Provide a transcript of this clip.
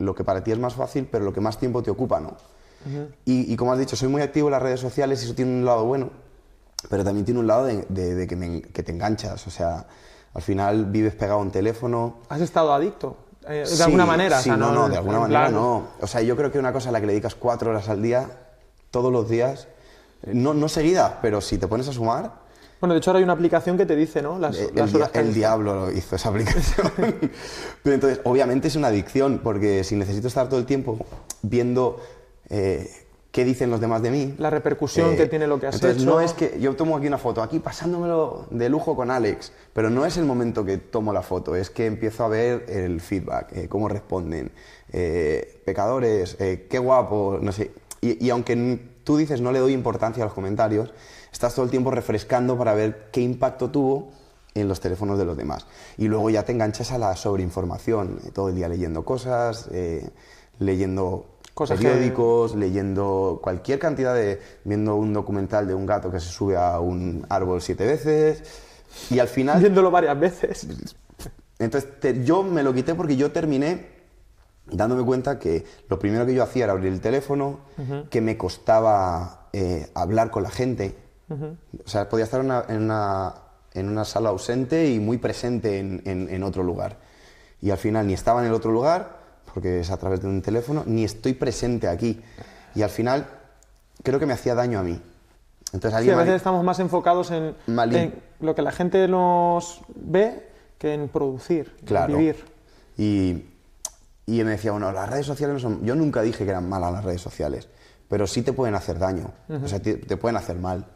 lo que para ti es más fácil, pero lo que más tiempo te ocupa, ¿no? y, como has dicho, soy muy activo en las redes sociales y eso tiene un lado bueno, pero también tiene un lado de, que, te enganchas, o sea, al final vives pegado a un teléfono. ¿Has estado adicto? de alguna manera. Sí, no, no, de alguna manera no. O sea, yo creo que una cosa a la que le dedicas cuatro horas al día, todos los días, eh, no, no seguidas, pero si te pones a sumar, bueno, de hecho ahora hay una aplicación que te dice, ¿no? el, diablo hizo esa aplicación. Pero entonces, obviamente es una adicción, porque si necesito estar todo el tiempo viendo eh, qué dicen los demás de mí. La repercusión que eh, tiene lo que has entonces, No es que yo tomo aquí una foto, aquí pasándomelo de lujo con Alex, pero no es el momento que tomo la foto, es que empiezo a ver el feedback, eh, cómo responden. pecadores, qué guapo, no sé. y aunque tú dices no le doy importancia a los comentarios, estás todo el tiempo refrescando para ver qué impacto tuvo en los teléfonos de los demás. Y luego ya te enganchas a la sobreinformación, eh, todo el día leyendo cosas, eh, leyendo periódicos, leyendo cualquier cantidad de... viendo un documental de un gato que se sube a un árbol siete veces y al final... Viéndolo varias veces. Entonces yo me lo quité porque yo terminé dándome cuenta que lo primero que yo hacía era abrir el teléfono, que me costaba eh, hablar con la gente. O sea, podía estar en, una, sala ausente y muy presente en, otro lugar. Y al final ni estaba en el otro lugar, porque es a través de un teléfono, ni estoy presente aquí. Y al final creo que me hacía daño a mí. Entonces, a veces estamos más enfocados en, lo que la gente nos ve que en producir, en vivir. Y y me decía, bueno, las redes sociales no son... Yo nunca dije que eran malas las redes sociales, pero sí te pueden hacer daño, o sea, te pueden hacer mal.